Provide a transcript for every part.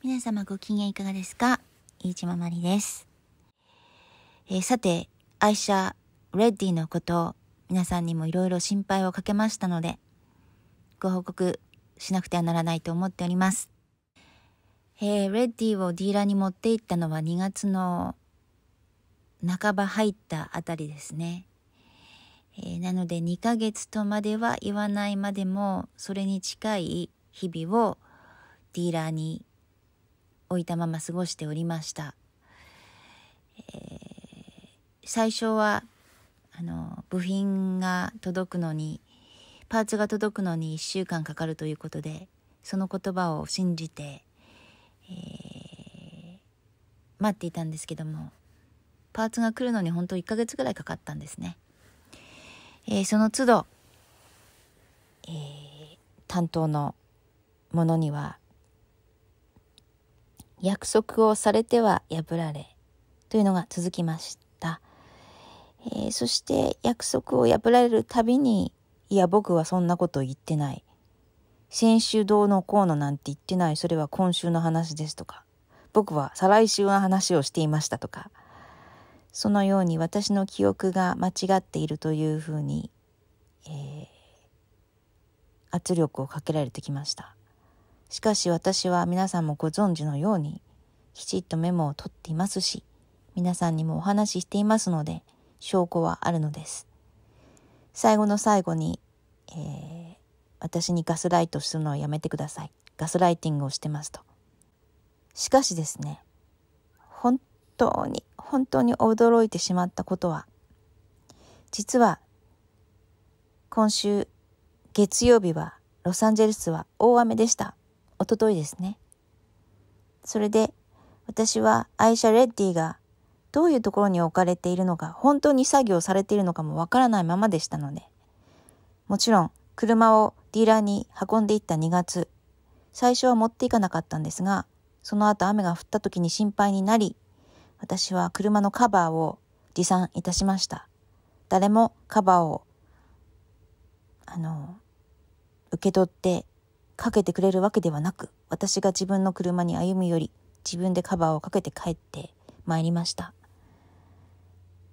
皆様ご機嫌いかがですか飯島まりです。えー、さて、愛車、レッディのこと皆さんにもいろいろ心配をかけましたので、ご報告しなくてはならないと思っております。えー、レッディをディーラーに持って行ったのは2月の半ば入ったあたりですね。えー、なので2ヶ月とまでは言わないまでもそれに近い日々をディーラーに置いたまま過ごしておりました。えー、最初はあの部品が届くのにパーツが届くのに1週間かかるということでその言葉を信じて、えー、待っていたんですけどもパーツが来るのに本当1ヶ月ぐらいかかったんですね。えー、その都度、えー、担当のものには約束をされては破られというのが続きました、えー、そして約束を破られるたびにいや僕はそんなこと言ってない先週どうのこうのなんて言ってないそれは今週の話ですとか僕は再来週の話をしていましたとかそのように私の記憶が間違っているというふうに、えー、圧力をかけられてきましたしかし私は皆さんもご存知のように、きちっとメモを取っていますし、皆さんにもお話ししていますので、証拠はあるのです。最後の最後に、えー、私にガスライトするのはやめてください。ガスライティングをしてますと。しかしですね、本当に、本当に驚いてしまったことは、実は、今週、月曜日は、ロサンゼルスは大雨でした。おとといですね。それで私は愛車レッディがどういうところに置かれているのか本当に作業されているのかもわからないままでしたのでもちろん車をディーラーに運んでいった2月最初は持っていかなかったんですがその後雨が降った時に心配になり私は車のカバーを持参いたしました誰もカバーをあの受け取ってかけてくれるわけではなく、私が自分の車に歩むより、自分でカバーをかけて帰ってまいりました。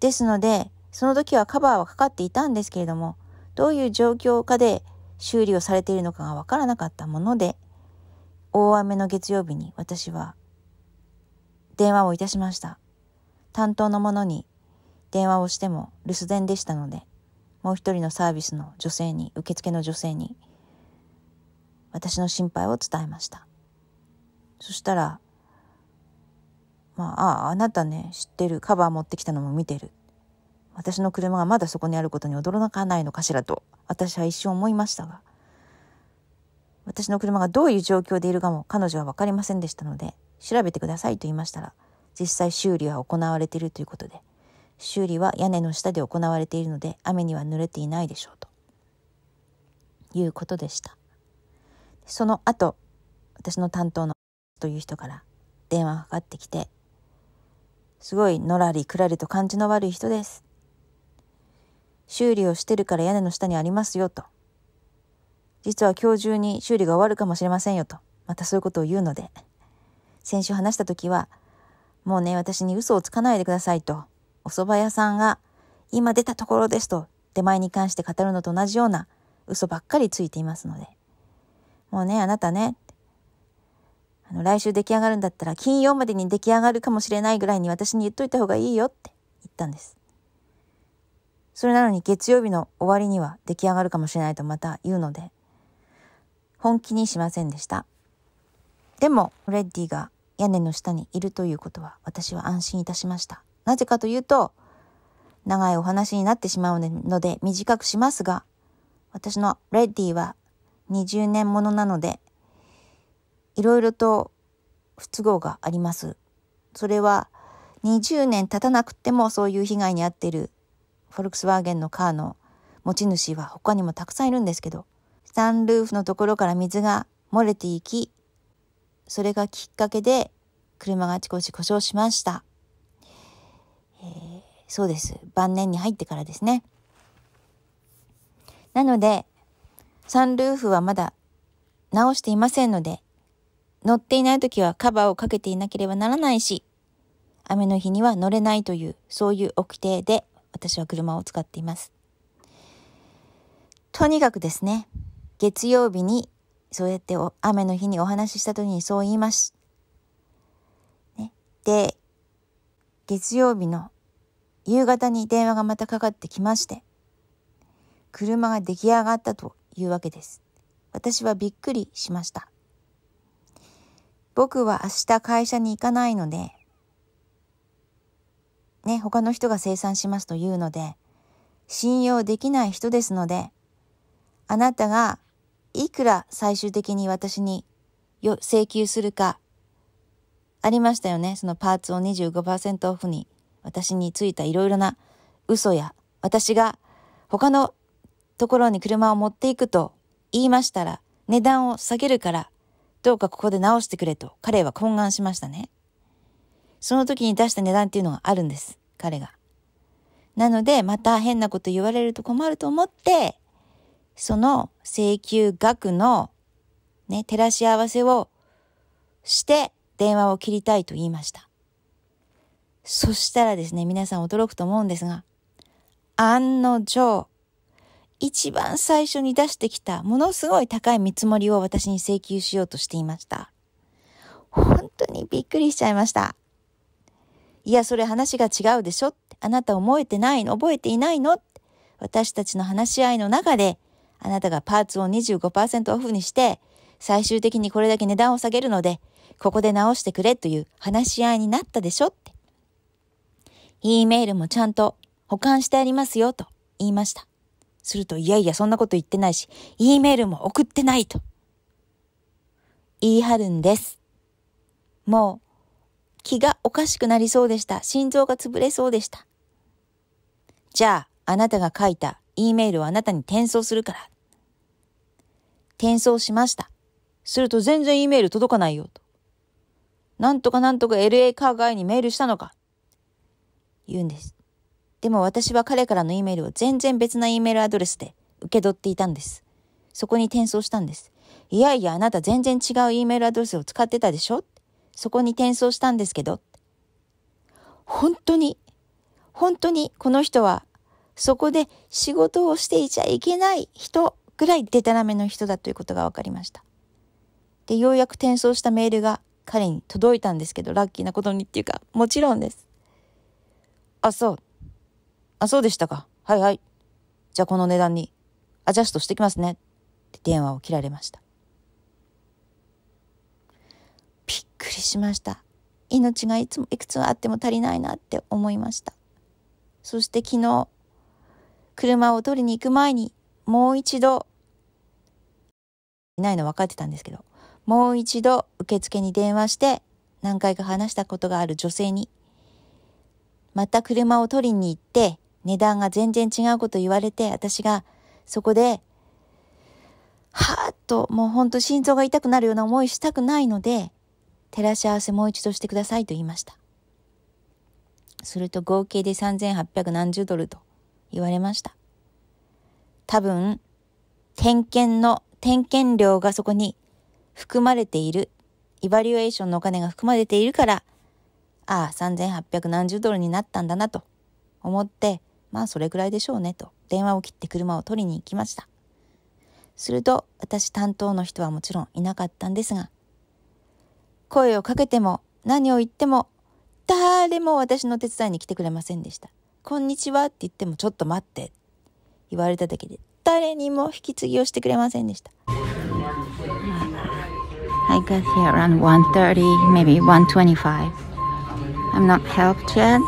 ですので、その時はカバーはかかっていたんですけれども、どういう状況下で修理をされているのかがわからなかったもので、大雨の月曜日に私は電話をいたしました。担当の者に電話をしても留守電でしたので、もう一人のサービスの女性に、受付の女性に、私の心配を伝えました。そしたら、まあ、ああ、なたね、知ってる。カバー持ってきたのも見てる。私の車がまだそこにあることに驚かないのかしらと、私は一瞬思いましたが、私の車がどういう状況でいるかも彼女は分かりませんでしたので、調べてくださいと言いましたら、実際修理は行われているということで、修理は屋根の下で行われているので、雨には濡れていないでしょうと。いうことでした。その後私の担当のという人から電話がかかってきてすごいのらりくらりと感じの悪い人です修理をしてるから屋根の下にありますよと実は今日中に修理が終わるかもしれませんよとまたそういうことを言うので先週話した時はもうね私に嘘をつかないでくださいとお蕎麦屋さんが今出たところですと出前に関して語るのと同じような嘘ばっかりついていますのでもうね、あなたね、あの、来週出来上がるんだったら、金曜までに出来上がるかもしれないぐらいに私に言っといた方がいいよって言ったんです。それなのに月曜日の終わりには出来上がるかもしれないとまた言うので、本気にしませんでした。でも、レッディが屋根の下にいるということは私は安心いたしました。なぜかというと、長いお話になってしまうので短くしますが、私のレッディは20年ものなのでいろいろと不都合があります。それは20年経たなくてもそういう被害に遭っているフォルクスワーゲンのカーの持ち主は他にもたくさんいるんですけどサンルーフのところから水が漏れていきそれがきっかけで車があちこち故障しました、えー、そうです晩年に入ってからですねなのでサンルーフはまだ直していませんので、乗っていない時はカバーをかけていなければならないし、雨の日には乗れないという、そういう掟で私は車を使っています。とにかくですね、月曜日にそうやって雨の日にお話しした時にそう言いまし。ね、で、月曜日の夕方に電話がまたかかってきまして、車が出来上がったというわけです。私はびっくりしました。僕は明日会社に行かないので、ね、他の人が生産しますというので、信用できない人ですので、あなたがいくら最終的に私に請求するか、ありましたよね。そのパーツを25%オフに私についたいろいろな嘘や、私が他のところに車を持っていくと言いましたら、値段を下げるから、どうかここで直してくれと彼は懇願しましたね。その時に出した値段っていうのがあるんです、彼が。なので、また変なこと言われると困ると思って、その請求額のね、照らし合わせをして電話を切りたいと言いました。そしたらですね、皆さん驚くと思うんですが、案の定、一番最初に出してきたものすごい高い見積もりを私に請求しようとしていました。本当にびっくりしちゃいました。いや、それ話が違うでしょって、あなた覚えてないの覚えていないのって私たちの話し合いの中で、あなたがパーツを25%オフにして、最終的にこれだけ値段を下げるので、ここで直してくれという話し合いになったでしょって。E メールもちゃんと保管してありますよと言いました。すると、いやいや、そんなこと言ってないし、E メールも送ってないと。言い張るんです。もう、気がおかしくなりそうでした。心臓が潰れそうでした。じゃあ、あなたが書いた E メールをあなたに転送するから。転送しました。すると全然 E メール届かないよと。なんとかなんとか LA カーガにメールしたのか。言うんです。でも私は彼からの E メールを全然別な E メールアドレスで受け取っていたんです。そこに転送したんです。いやいや、あなた全然違う E メールアドレスを使ってたでしょそこに転送したんですけど。本当に、本当にこの人は、そこで仕事をしていちゃいけない人ぐらいデタラメの人だということが分かりました。で、ようやく転送したメールが彼に届いたんですけど、ラッキーなことにっていうか、もちろんです。あ、そう。あ、そうでしたか。はいはい。じゃあこの値段にアジャストしてきますね。って電話を切られました。びっくりしました。命がいつもいくつあっても足りないなって思いました。そして昨日、車を取りに行く前にもう一度、いないの分かってたんですけど、もう一度受付に電話して何回か話したことがある女性に、また車を取りに行って、値段が全然違うこと言われて、私がそこで、はーっと、もうほんと心臓が痛くなるような思いしたくないので、照らし合わせもう一度してくださいと言いました。すると合計で3800何十ドルと言われました。多分、点検の、点検料がそこに含まれている、イバリュエーションのお金が含まれているから、ああ、3800何十ドルになったんだなと思って、まあそれぐらいでしょうねと電話を切って車を取りに行きました。すると私担当の人はもちろんいなかったんですが、声をかけても何を言っても誰も私の手伝いに来てくれませんでした。こんにちはって言ってもちょっと待って言われただけで誰にも引き継ぎをしてくれませんでした。I got here around 1.30, maybe 1.25. I'm not helped yet.、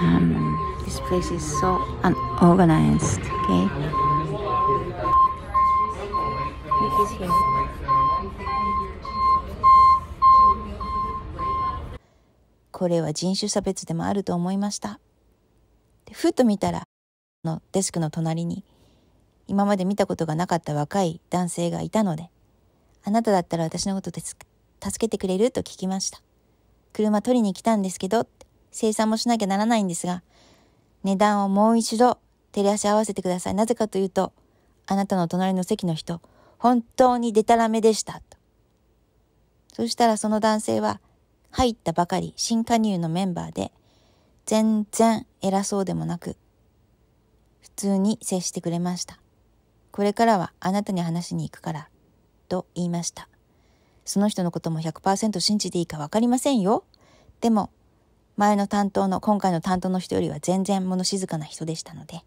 Um... this place is so unorganized. Okay. t e これは人種差別でもあると思いました」でふっと見たらのデスクの隣に今まで見たことがなかった若い男性がいたので「あなただったら私のことで助けてくれる?」と聞きました「車取りに来たんですけど」生産もしなきゃならないんですが値段をもう一度照らし合わせてください。なぜかというと、あなたの隣の席の人、本当にデタラメでした。と。そしたらその男性は、入ったばかり新加入のメンバーで、全然偉そうでもなく、普通に接してくれました。これからはあなたに話しに行くから、と言いました。その人のことも100%信じていいかわかりませんよ。でも、前の担当の、今回の担当の人よりは全然物静かな人でしたので、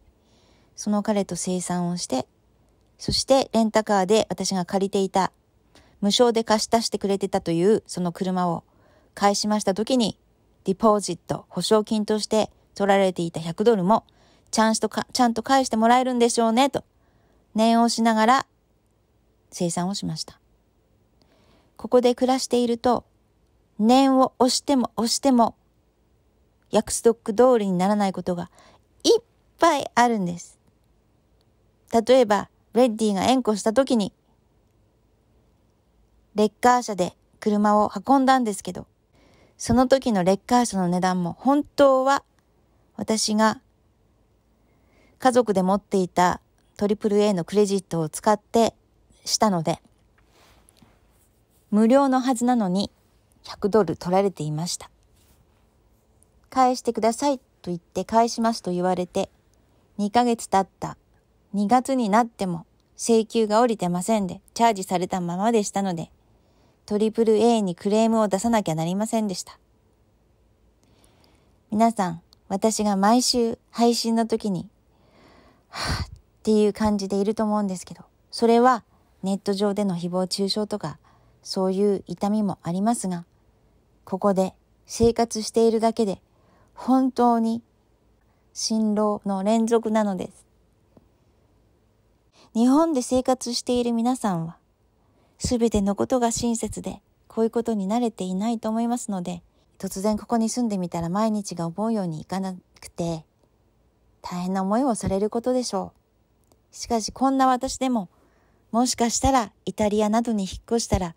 その彼と生産をして、そしてレンタカーで私が借りていた、無償で貸し出してくれてたというその車を返しました時に、ディポジット、保証金として取られていた100ドルも、ちゃんとちゃんと返してもらえるんでしょうね、と、念をしながら生産をしました。ここで暮らしていると、念を押しても押しても約束通りにならないことがいっぱいあるんです。例えば、レッディが援護した時に、レッカー車で車を運んだんですけど、その時のレッカー車の値段も本当は私が家族で持っていた AAA のクレジットを使ってしたので、無料のはずなのに100ドル取られていました。返してくださいと言って返しますと言われて、2ヶ月経った2月になっても請求が降りてませんで、チャージされたままでしたので、AAA にクレームを出さなきゃなりませんでした。皆さん、私が毎週配信の時に、はぁっていう感じでいると思うんですけど、それはネット上での誹謗中傷とか、そういう痛みもありますが、ここで生活しているだけで本当に辛労の連続なのです。日本で生活している皆さんは、すべてのことが親切で、こういうことに慣れていないと思いますので、突然ここに住んでみたら毎日が思うようにいかなくて、大変な思いをされることでしょう。しかしこんな私でも、もしかしたらイタリアなどに引っ越したら、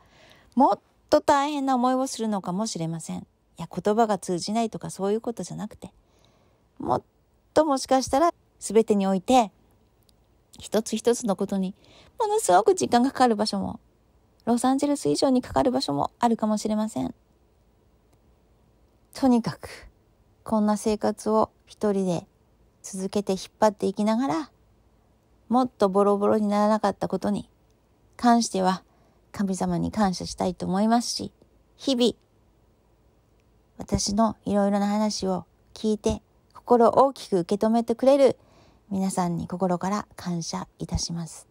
もっと大変な思いをするのかもしれません。いや言葉が通じないとかそういうことじゃなくてもっともしかしたら全てにおいて一つ一つのことにものすごく時間がかかる場所もロサンゼルス以上にかかる場所もあるかもしれませんとにかくこんな生活を一人で続けて引っ張っていきながらもっとボロボロにならなかったことに関しては神様に感謝したいと思いますし日々私のいろいろな話を聞いて心を大きく受け止めてくれる皆さんに心から感謝いたします。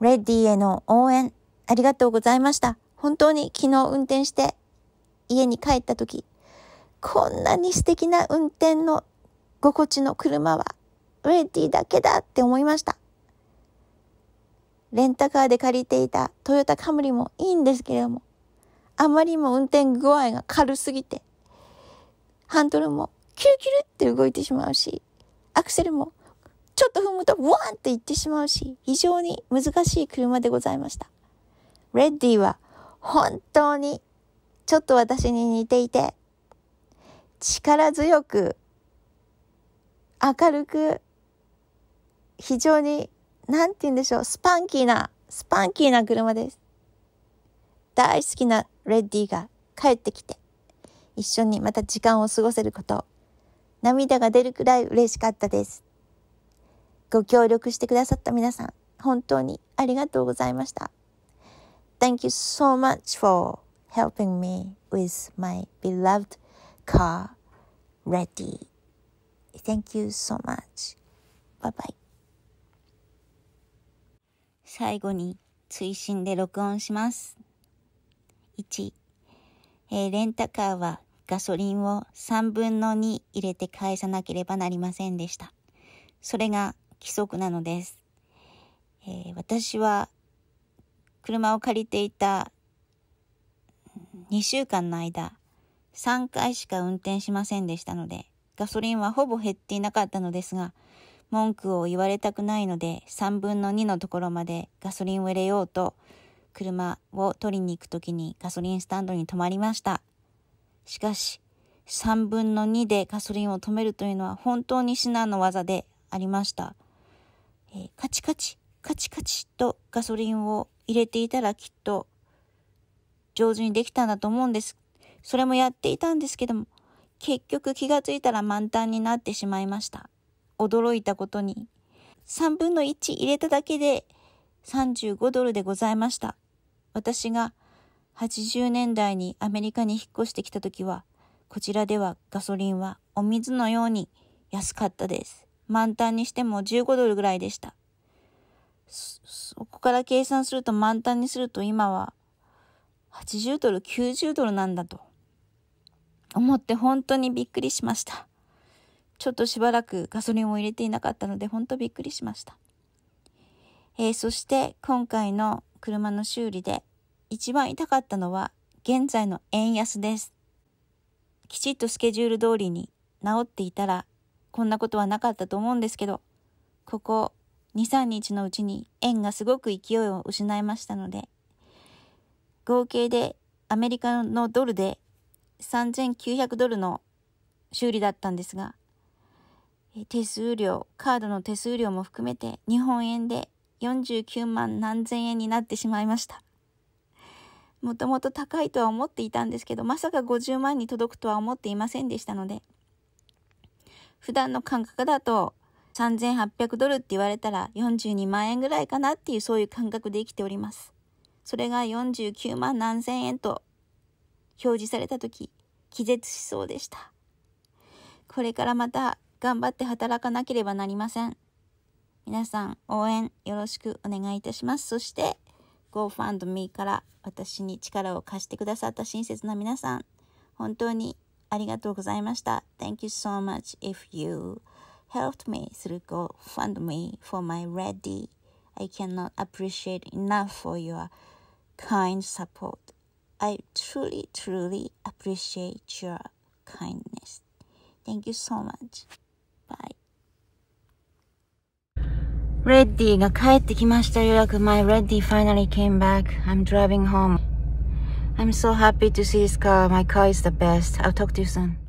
レディへの応援ありがとうございました。本当に昨日運転して家に帰った時、こんなに素敵な運転の心地の車はレディだけだって思いました。レンタカーで借りていたトヨタカムリもいいんですけれども、あまりにも運転具合が軽すぎて、ハンドルもキュルキュルって動いてしまうし、アクセルもちょっと踏むとワーンっていってしまうし、非常に難しい車でございました。レッディは本当にちょっと私に似ていて、力強く、明るく、非常に、なんて言うんでしょう、スパンキーな、スパンキーな車です。大好きなレッディが帰ってきて、一緒にまた時間を過ごせること、涙が出るくらい嬉しかったです。ご協力してくださった皆さん、本当にありがとうございました。Thank you so much for helping me with my beloved car ready. Thank you so much. Bye bye. 最後に追伸で録音します。1、えレンタカーはガソリンを3分の2入れて返さなければなりませんでした。それが規則なのです。えー、私は車を借りていた2週間の間、3回しか運転しませんでしたので、ガソリンはほぼ減っていなかったのですが、文句を言われたくないので3分の2のところまでガソリンを入れようと車を取りに行く時にガソリンスタンドに止まりました。しかし、3分の2でガソリンを止めるというのは本当に至難の技でありました。えー、カチカチ、カチカチとガソリンを入れていたらきっと上手にできたんだと思うんです。それもやっていたんですけども、結局気がついたら満タンになってしまいました。驚いたことに。3分の1入れただけで35ドルでございました。私が80年代にアメリカに引っ越してきた時は、こちらではガソリンはお水のように安かったです。満タンにしても15ドルぐらいでした。そこから計算すると満タンにすると今は80ドル、90ドルなんだと思って本当にびっくりしました。ちょっとしばらくガソリンを入れていなかったので本当びっくりしました。えー、そして今回の車の修理で一番痛かったのは現在の円安です。きちっとスケジュール通りに治っていたらこんなことはなかったと思うんですけど、ここ2、3日のうちに円がすごく勢いを失いましたので、合計でアメリカのドルで3900ドルの修理だったんですが、手数料、カードの手数料も含めて日本円で49万何千円になってしまいました。もともと高いとは思っていたんですけど、まさか50万に届くとは思っていませんでしたので、普段の感覚だと3800ドルって言われたら42万円ぐらいかなっていうそういう感覚で生きております。それが49万何千円と表示された時、気絶しそうでした。これからまた頑張って働かなければなりません。皆さん応援よろしくお願いいたします。そして GoFundMe から私に力を貸してくださった親切な皆さん、本当にありがとうございました。Thank you so much if you helped me through GoFundMe for my ready. I cannot appreciate enough for your kind support. I truly, truly appreciate your kindness. Thank you so much. Reddy My Reddy finally came back. I'm driving home. I'm so happy to see this car. My car is the best. I'll talk to you soon.